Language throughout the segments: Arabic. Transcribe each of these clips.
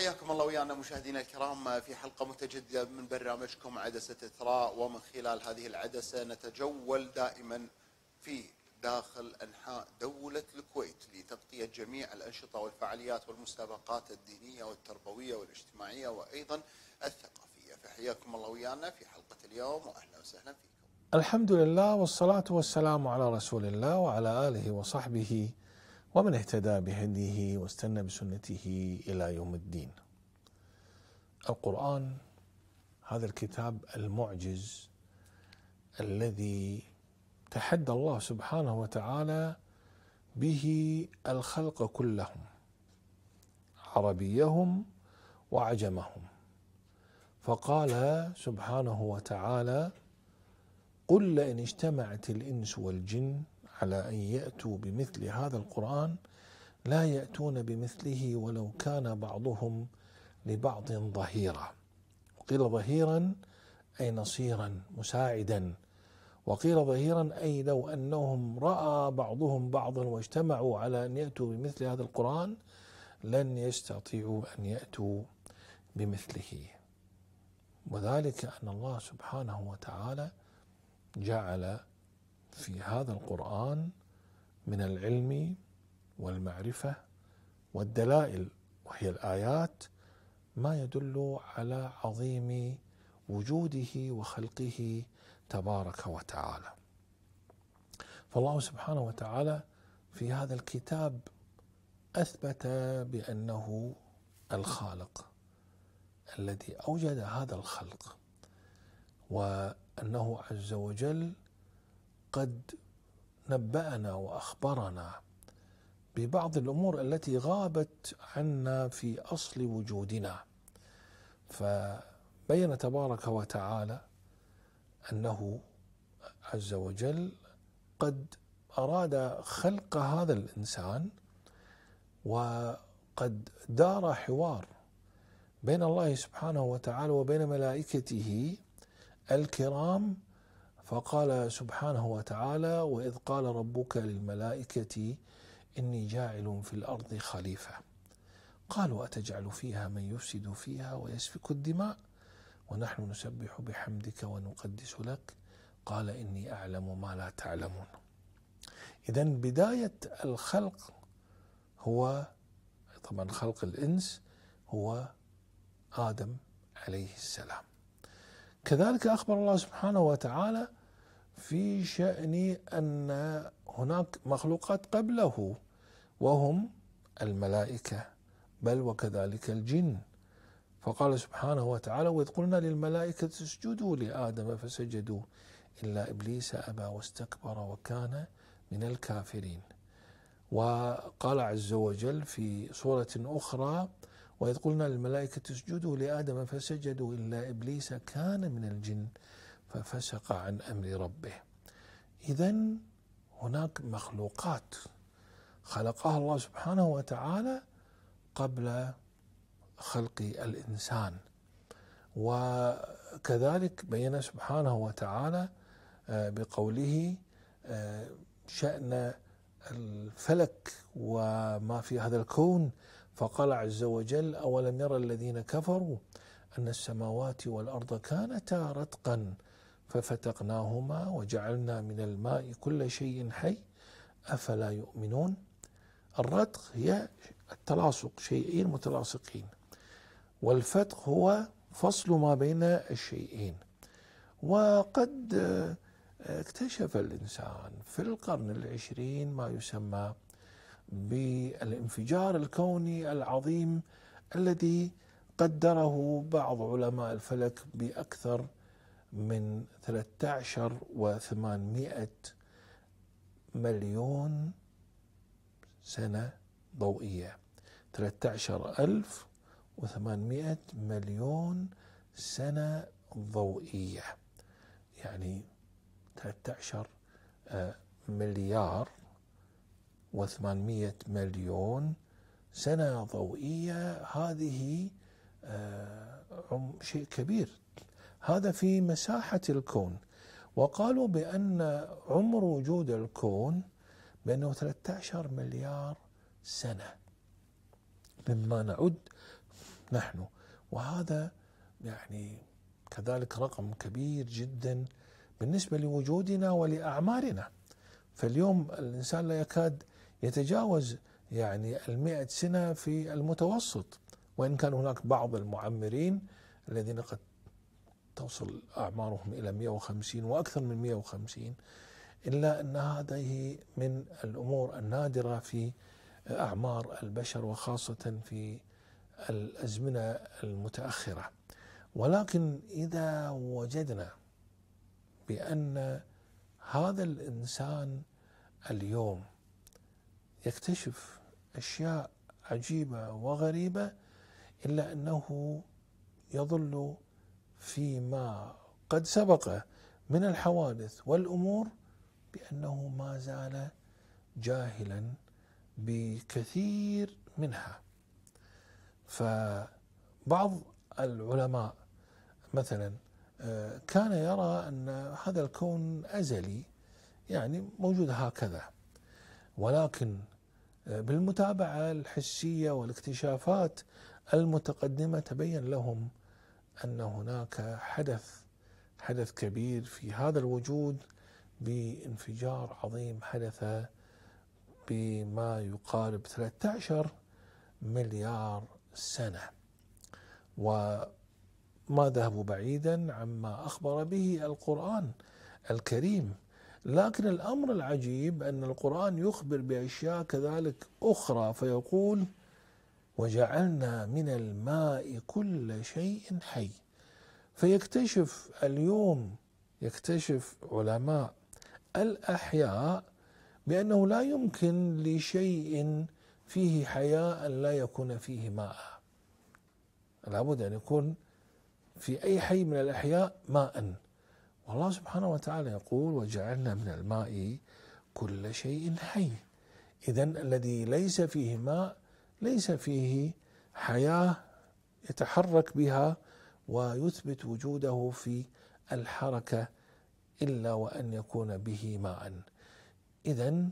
حياكم الله ويانا مشاهدينا الكرام في حلقه متجدده من برنامجكم عدسه اثراء ومن خلال هذه العدسه نتجول دائما في داخل انحاء دوله الكويت لتغطيه جميع الانشطه والفعاليات والمسابقات الدينيه والتربويه والاجتماعيه وايضا الثقافيه فحياكم الله ويانا في حلقه اليوم واهلا وسهلا فيكم. الحمد لله والصلاه والسلام على رسول الله وعلى اله وصحبه ومن اهتدى بهديه واستنى بسنته الى يوم الدين. القران هذا الكتاب المعجز الذي تحدى الله سبحانه وتعالى به الخلق كلهم عربيهم وعجمهم فقال سبحانه وتعالى قل لئن اجتمعت الانس والجن على أن يأتوا بمثل هذا القرآن لا يأتون بمثله ولو كان بعضهم لبعض ظهيرا وقيل ظهيرا أي نصيرا مساعدا وقيل ظهيرا أي لو أنهم رأى بعضهم بعضا واجتمعوا على أن يأتوا بمثل هذا القرآن لن يستطيعوا أن يأتوا بمثله وذلك أن الله سبحانه وتعالى جعل في هذا القرآن من العلم والمعرفة والدلائل وهي الآيات ما يدل على عظيم وجوده وخلقه تبارك وتعالى. فالله سبحانه وتعالى في هذا الكتاب اثبت بانه الخالق الذي اوجد هذا الخلق وانه عز وجل قد نبأنا وأخبرنا ببعض الأمور التي غابت عنا في أصل وجودنا فبين تبارك وتعالى أنه عز وجل قد أراد خلق هذا الإنسان وقد دار حوار بين الله سبحانه وتعالى وبين ملائكته الكرام فقال سبحانه وتعالى واذ قال ربك للملائكه اني جاعل في الارض خليفه قالوا اتجعل فيها من يفسد فيها ويسفك الدماء ونحن نسبح بحمدك ونقدس لك قال اني اعلم ما لا تعلمون اذا بدايه الخلق هو طبعا خلق الانس هو ادم عليه السلام كذلك اخبر الله سبحانه وتعالى في شأن أن هناك مخلوقات قبله وهم الملائكة بل وكذلك الجن فقال سبحانه وتعالى وإذ قلنا للملائكة اسجدوا لآدم فسجدوا إلا إبليس أبى واستكبر وكان من الكافرين وقال عز وجل في سورة أخرى وإذ قلنا للملائكة اسجدوا لآدم فسجدوا إلا إبليس كان من الجن ففسق عن امر ربه اذا هناك مخلوقات خلقها الله سبحانه وتعالى قبل خلق الانسان وكذلك بين سبحانه وتعالى آه، بقوله آه، شأن الفلك وما في هذا الكون فقال عز وجل أولم يرى الذين كفروا أن السماوات والأرض كانتا رتقا ففتقناهما وجعلنا من الماء كل شيء حي افلا يؤمنون الرتق هي التلاصق شيئين متلاصقين والفتق هو فصل ما بين الشيئين وقد آه، اكتشف الانسان في القرن العشرين ما يسمى بالانفجار الكوني العظيم الذي قدره بعض علماء الفلك باكثر من 13 و800 مليون سنة ضوئية 13 ألف و 800 مليون سنة ضوئية يعني 13 آه، مليار و800 مليون سنة ضوئية هذه آه، شيء كبير هذا في مساحة الكون وقالوا بأن عمر وجود الكون بأنه 13 مليار سنة مما نعد نحن وهذا يعني كذلك رقم كبير جدا بالنسبة لوجودنا ولأعمارنا فاليوم الإنسان لا يكاد يتجاوز يعني المئة سنة في المتوسط وإن كان هناك بعض المعمرين الذين قد تصل أعمارهم إلى 150 وأكثر من 150 إلا أن هذه من الأمور النادرة في أعمار البشر وخاصة في الأزمنة المتأخرة ولكن إذا وجدنا بأن هذا الإنسان اليوم يكتشف أشياء عجيبة وغريبة إلا أنه يظل فيما قد سبق من الحوادث والامور بانه ما زال جاهلا بكثير منها فبعض العلماء مثلا آه، كان يرى ان هذا الكون ازلي يعني موجود هكذا ولكن آه، بالمتابعه الحسيه والاكتشافات المتقدمه تبين لهم ان هناك حدث حدث كبير في هذا الوجود بانفجار عظيم حدث بما يقارب 13 مليار سنه وما ذهبوا بعيدا عما اخبر به القران الكريم لكن الامر العجيب ان القران يخبر باشياء كذلك اخرى فيقول وجعلنا من الماء كل شيء حي فيكتشف اليوم يكتشف علماء الاحياء بانه لا يمكن لشيء فيه حياه ان لا يكون فيه ماء لابد ان يكون في اي حي من الاحياء ماء والله سبحانه وتعالى يقول وجعلنا من الماء كل شيء حي اذا الذي ليس فيه ماء ليس فيه حياه يتحرك بها ويثبت وجوده في الحركه الا وان يكون به ماء اذا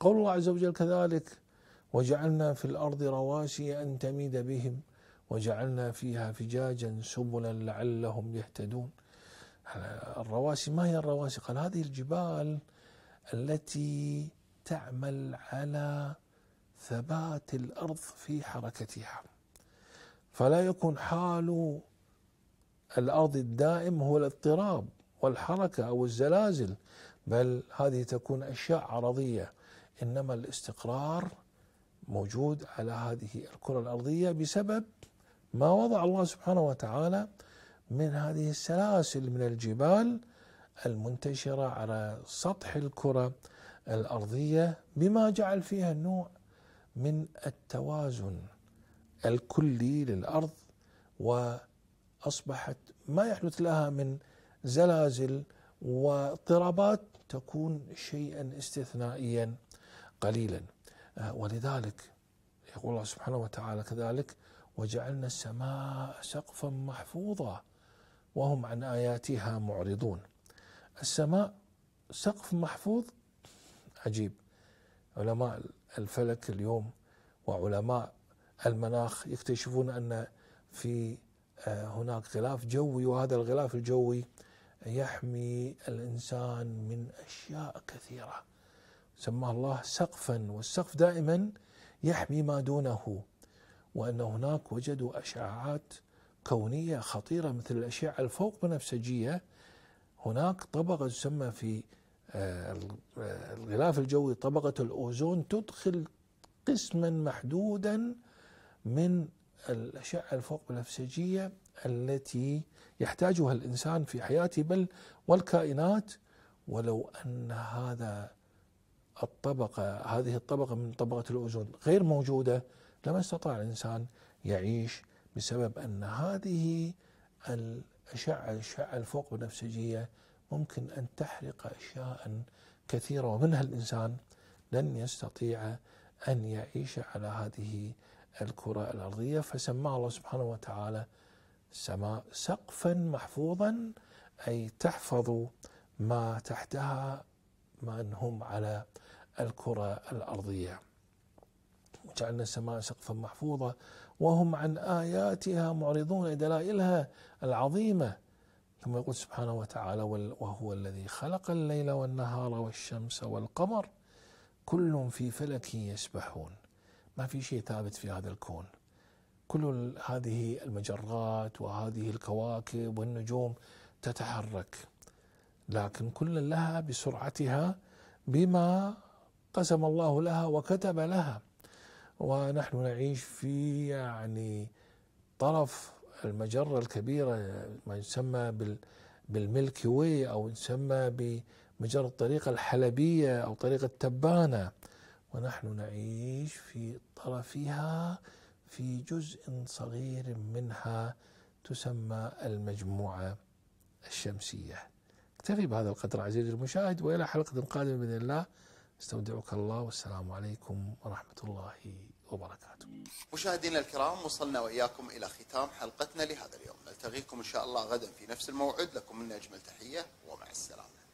قول الله عز وجل كذلك وجعلنا في الارض رواسي ان تميد بهم وجعلنا فيها فجاجا سبلا لعلهم يهتدون الرواسي ما هي الرواسي قال هذه الجبال التي تعمل على ثبات الارض في حركتها فلا يكون حال الارض الدائم هو الاضطراب والحركه او الزلازل بل هذه تكون اشياء عرضيه انما الاستقرار موجود على هذه الكره الارضيه بسبب ما وضع الله سبحانه وتعالى من هذه السلاسل من الجبال المنتشره على سطح الكره الارضيه بما جعل فيها النوع من التوازن الكلي للارض واصبحت ما يحدث لها من زلازل واضطرابات تكون شيئا استثنائيا قليلا آه، ولذلك يقول الله سبحانه وتعالى كذلك وجعلنا السماء سقفا محفوظا وهم عن اياتها معرضون السماء سقف محفوظ عجيب علماء الفلك اليوم وعلماء المناخ يكتشفون ان في آه، هناك غلاف جوي وهذا الغلاف الجوي يحمي الانسان من اشياء كثيره سماه الله سقفا والسقف دائما يحمي ما دونه وان هناك وجدوا اشعاعات كونيه خطيره مثل الاشعه الفوق بنفسجيه هناك طبقه تسمى في الغلاف الجوي طبقة الأوزون تدخل قسما محدودا من الأشعة الفوق بنفسجية التي يحتاجها الإنسان في حياته بل والكائنات ولو أن هذا الطبقة هذه الطبقة من طبقة الأوزون غير موجودة لما استطاع الإنسان يعيش بسبب أن هذه الأشعة الأشعة الفوق بنفسجية ممكن أن تحرق أشياء كثيرة ومنها الإنسان لن يستطيع أن يعيش على هذه الكرة الأرضية فسمى الله سبحانه وتعالى السماء سقفا محفوظا أي تحفظ ما تحتها من هم على الكرة الأرضية وجعلنا السماء سقفا محفوظا وهم عن آياتها معرضون دلائلها العظيمة ثم يقول سبحانه وتعالى وهو الذي خلق الليل والنهار والشمس والقمر كل في فلك يسبحون ما في شيء ثابت في هذا الكون كل هذه المجرات وهذه الكواكب والنجوم تتحرك لكن كل لها بسرعتها بما قسم الله لها وكتب لها ونحن نعيش في يعني طرف المجرة الكبيرة ما يسمى بالملكي واي أو يسمى بمجرة الطريقة الحلبية أو طريقة تبانة ونحن نعيش في طرفها في جزء صغير منها تسمى المجموعة الشمسية اكتفي بهذا القدر عزيزي المشاهد وإلى حلقة قادمة بإذن الله استودعك الله والسلام عليكم ورحمة الله وبركاته مشاهدينا الكرام وصلنا وإياكم إلى ختام حلقتنا لهذا اليوم نلتقيكم إن شاء الله غدا في نفس الموعد لكم منا أجمل تحية ومع السلامة